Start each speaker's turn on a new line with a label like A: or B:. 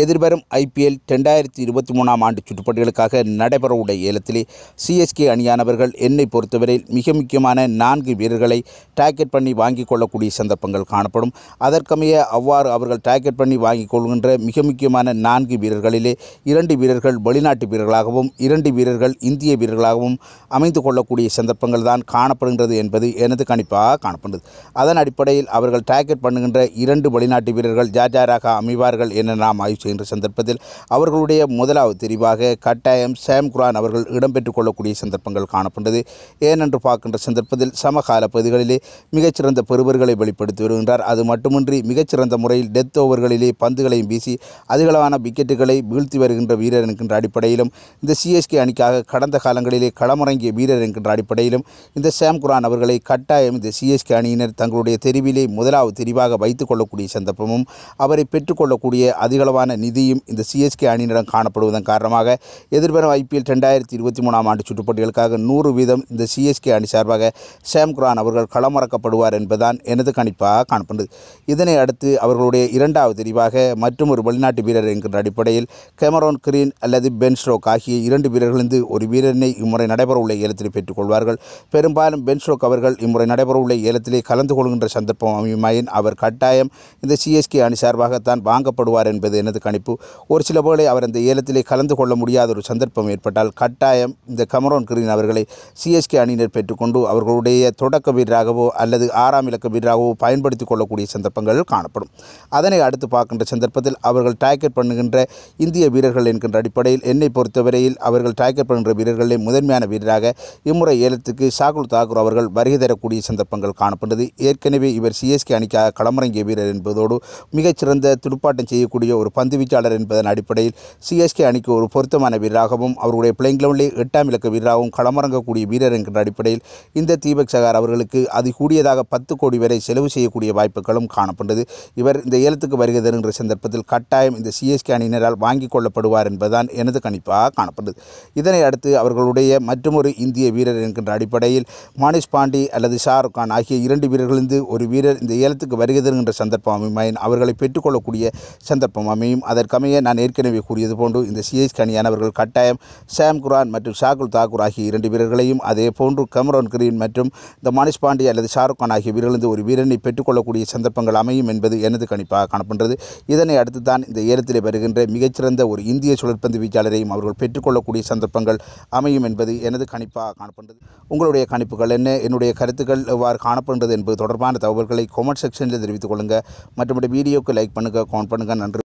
A: எதிர்வரும் ஐபிஎல் ரெண்டாயிரத்தி இருபத்தி மூணாம் ஆண்டு சுற்றுப்பட்டிகளுக்காக நடைபெறவுள்ள ஏலத்திலே சிஎஸ்கே அணியானவர்கள் என்னை பொறுத்தவரையில் மிக முக்கியமான நான்கு வீரர்களை டார்கெட் பண்ணி வாங்கிக் கொள்ளக்கூடிய சந்தர்ப்பங்கள் காணப்படும் அதற்கமைய அவ்வாறு அவர்கள் டார்கெட் பண்ணி வாங்கிக் கொள்கின்ற மிக முக்கியமான நான்கு வீரர்களிலே இரண்டு வீரர்கள் வெளிநாட்டு வீரர்களாகவும் இரண்டு வீரர்கள் இந்திய வீரர்களாகவும் அமைந்து கொள்ளக்கூடிய சந்தர்ப்பங்கள் தான் காணப்படுகின்றது என்பது எனது கணிப்பாக காணப்படுகிறது அதன் அடிப்படையில் அவர்கள் டார்கெட் பண்ணுகின்ற இரண்டு வெளிநாட்டு வீரர்கள் ஜாஜாராக அமைவார்கள் என நாம் ஆய்வு செய்கின்ற சந்தர்ப்பத்தில் அவர்களுடைய முதலாவது தெரிவாக கட்டாயம் சாம் குரான் அவர்கள் இடம்பெற்றுக் கொள்ளக்கூடிய சந்தர்ப்பங்கள் காணப்பட்டது ஏனென்று பார்க்கின்ற சந்தர்ப்பத்தில் சமகால பகுதிகளிலே மிகச்சிறந்த பெருவர்களை வெளிப்படுத்தி வருகின்றார் அது மட்டுமின்றி மிகச்சிறந்த முறையில் டெத் ஓவர்களிலே பந்துகளையும் வீசி அதிகளவான விக்கெட்டுகளை வீழ்த்தி வருகின்ற வீரர் என்கின்ற அடிப்படையிலும் இந்த சிஎஸ்கே அணிக்காக கடந்த காலங்களிலே களமிறங்கிய வீரர் என்கின்ற அடிப்படையிலும் இந்த சாம் குரான் அவர்களை கட்டாயம் இந்த சிஎஸ்கே அணியினர் தங்களுடைய தெரிவிலே முதலாவது தெரிவாக வைத்துக் கொள்ளக்கூடிய சந்தர்ப்பமும் அவரை பெற்றுக்கொள்ளக்கூடிய அதிகளவான அதிகமான நிதியும் இந்த சிஎஸ்கே அணியிடம் காணப்படுவதன் காரணமாக எதிர்வரும் ஐபிஎல் ரெண்டாயிரத்தி இருபத்தி மூணாம் ஆண்டு சுற்றுப்போட்டிகளுக்காக நூறு வீதம் இந்த சிஎஸ்கே அணி சார்பாக சாம் குரான் அவர்கள் களமறக்கப்படுவார் என்பதுதான் எனது கணிப்பாக காணப்படுது இதனை அடுத்து அவர்களுடைய இரண்டாவது தெரிவாக மற்றும் ஒரு வெளிநாட்டு வீரர் என்கின்ற அடிப்படையில் கேமரோன் கிரீன் அல்லது பென் ஆகிய இரண்டு வீரர்களிருந்து ஒரு வீரனை இம்முறை நடைபெறவுள்ள ஏலத்தில் பெற்றுக்கொள்வார்கள் பெரும்பாலும் பென் அவர்கள் இம்முறை நடைபெறவுள்ள ஏலத்திலே கலந்து கொள்கின்ற சந்தர்ப்பம் அமையுமாயின் அவர் கட்டாயம் இந்த சிஎஸ்கே அணி சார்பாகத்தான் வாங்கப்படுவார் என்பது எனது கணிப்பு ஒரு சில வேளை அவர் அந்த ஏலத்திலே கலந்து கொள்ள முடியாத ஒரு சந்தர்ப்பம் ஏற்பட்டால் கட்டாயம் இந்த கமரோன் கிரீன் அவர்களை சிஎஸ்கே அணியினர் பெற்றுக்கொண்டு அவர்களுடைய தொடக்க வீரராகவோ அல்லது ஆறாம் இலக்க வீரராகவோ பயன்படுத்தி கொள்ளக்கூடிய சந்தர்ப்பங்கள் காணப்படும் அதனை அடுத்து பார்க்கின்ற சந்தர்ப்பத்தில் அவர்கள் டார்கெட் பண்ணுகின்ற இந்திய வீரர்கள் என்கின்ற அடிப்படையில் என்னை பொறுத்தவரையில் அவர்கள் டார்கெட் பண்ணுகிற வீரர்களே முதன்மையான வீரராக இம்முறை ஏலத்துக்கு சாகுல் தாக்கூர் அவர்கள் வருகை தரக்கூடிய சந்தர்ப்பங்கள் காணப்பட்டது ஏற்கனவே இவர் சிஎஸ்கே அணிக்காக களமிறங்கிய வீரர் என்பதோடு மிகச்சிறந்த துடுப்பாட்டம் செய்யக்கூடிய ஒரு பந்து வீச்சாளர் என்பதன் அடிப்படையில் சிஎஸ்கே அணிக்கு ஒரு பொருத்தமான வீரராகவும் அவருடைய பிளேயிங் எட்டாம் இலக்க வீரராகவும் களமிறங்கக்கூடிய வீரர் என்கின்ற அடிப்படையில் இந்த தீபக் சகார் அவர்களுக்கு அது கூடியதாக பத்து கோடி வரை செலவு செய்யக்கூடிய வாய்ப்புகளும் காணப்பட்டது இவர் இந்த ஏலத்துக்கு வருகிறது என்ற சந்தர்ப்பத்தில் கட்டாயம் இந்த சிஎஸ்கே அணியினரால் வாங்கிக் கொள்ளப்படுவார் என்பதுதான் எனது கணிப்பாக காணப்பட்டது இதனை அடுத்து அவர்களுடைய மற்றொரு இந்திய வீரர் என்கின்ற அடிப்படையில் மானிஷ் பாண்டி அல்லது ஷாருக் கான் ஆகிய இரண்டு வீரர்களிருந்து ஒரு வீரர் இந்த ஏலத்துக்கு வருகிறது என்ற சந்தர்ப்பம் அமையும் அவர்களை பெற்றுக்கொள்ளக்கூடிய சந்தர்ப்பம் அமையும் அதற்கமைய நான் ஏற்கனவே கூறியது போன்று இந்த சிஎஸ்கே அணியானவர்கள் கட்டாயம் சாம் குரான் மற்றும் ஷாகுல் தாக்கூர் ஆகிய இரண்டு வீரர்களையும் அதே போன்று கமரோன் கிரீன் மற்றும் இந்த மனிஷ் பாண்டே அல்லது ஷாருக் கான் ஆகிய வீரர்களிருந்து ஒரு வீரனை பெற்றுக்கொள்ளக்கூடிய சந்தர்ப்பங்கள் அமையும் என்பது எனது கணிப்பாக காணப்படுகிறது இதனை அடுத்து தான் இந்த ஏலத்திலே வருகின்ற மிகச்சிறந்த ஒரு இந்திய சுழற்பந்து வீச்சாளரையும் அவர்கள் பெற்றுக்கொள்ளக்கூடிய சந்தர்ப்பங்கள் அமையும் என்பது எனது கணிப்பாக காணப்படுகிறது உங்களுடைய கணிப்புகள் என்ன என்னுடைய கருத்துக்கள் எவ்வாறு காணப்படுகிறது என்பது தொடர்பான தகவல்களை கொமெண்ட் செக்ஷனில் தெரிவித்துக் கொள்ளுங்கள் மற்றும் வீடியோக்கு லைக் பண்ணுங்கள் கமெண்ட் பண்ணுங்கள் நன்றி